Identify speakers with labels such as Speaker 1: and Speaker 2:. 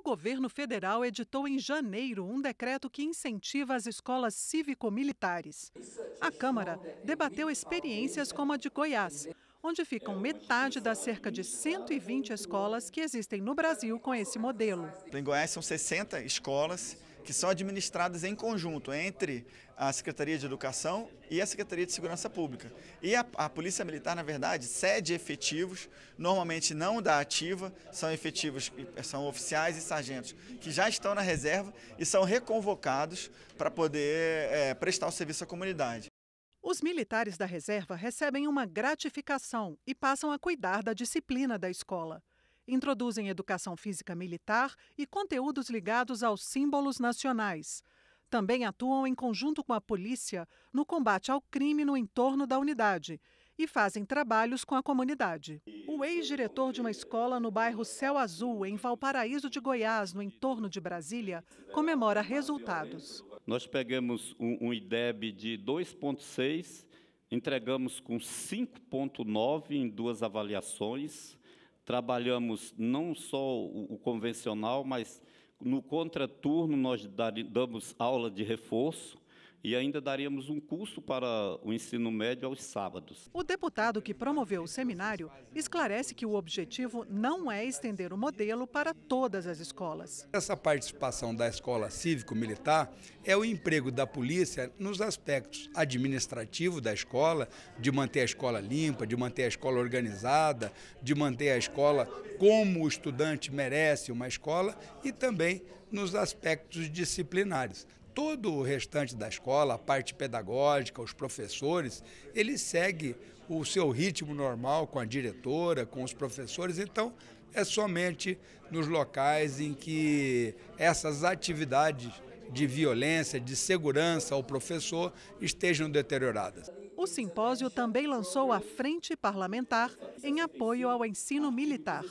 Speaker 1: O governo federal editou em janeiro um decreto que incentiva as escolas cívico-militares. A Câmara debateu experiências como a de Goiás, onde ficam metade das cerca de 120 escolas que existem no Brasil com esse modelo.
Speaker 2: Em Goiás são 60 escolas que são administradas em conjunto entre a Secretaria de Educação e a Secretaria de Segurança Pública. E a, a Polícia Militar, na verdade, cede efetivos, normalmente não da ativa, são efetivos, eh, são oficiais e sargentos que já estão na reserva e são reconvocados para poder é, prestar o serviço à comunidade.
Speaker 1: Os militares da reserva recebem uma gratificação e passam a cuidar da disciplina da escola. Introduzem educação física militar e conteúdos ligados aos símbolos nacionais. Também atuam em conjunto com a polícia no combate ao crime no entorno da unidade e fazem trabalhos com a comunidade. O ex-diretor de uma escola no bairro Céu Azul, em Valparaíso de Goiás, no entorno de Brasília, comemora resultados.
Speaker 3: Nós pegamos um, um IDEB de 2,6, entregamos com 5,9 em duas avaliações trabalhamos não só o, o convencional, mas no contraturno nós damos aula de reforço e ainda daríamos um curso para o ensino médio aos sábados.
Speaker 1: O deputado que promoveu o seminário esclarece que o objetivo não é estender o modelo para todas as escolas.
Speaker 4: Essa participação da escola cívico-militar é o emprego da polícia nos aspectos administrativos da escola, de manter a escola limpa, de manter a escola organizada, de manter a escola como o estudante merece uma escola e também nos aspectos disciplinares todo o restante da escola, a parte pedagógica, os professores, ele segue o seu ritmo normal com a diretora, com os professores. Então, é somente nos locais em que essas atividades de violência, de segurança ao professor estejam deterioradas.
Speaker 1: O simpósio também lançou a Frente Parlamentar em apoio ao ensino militar.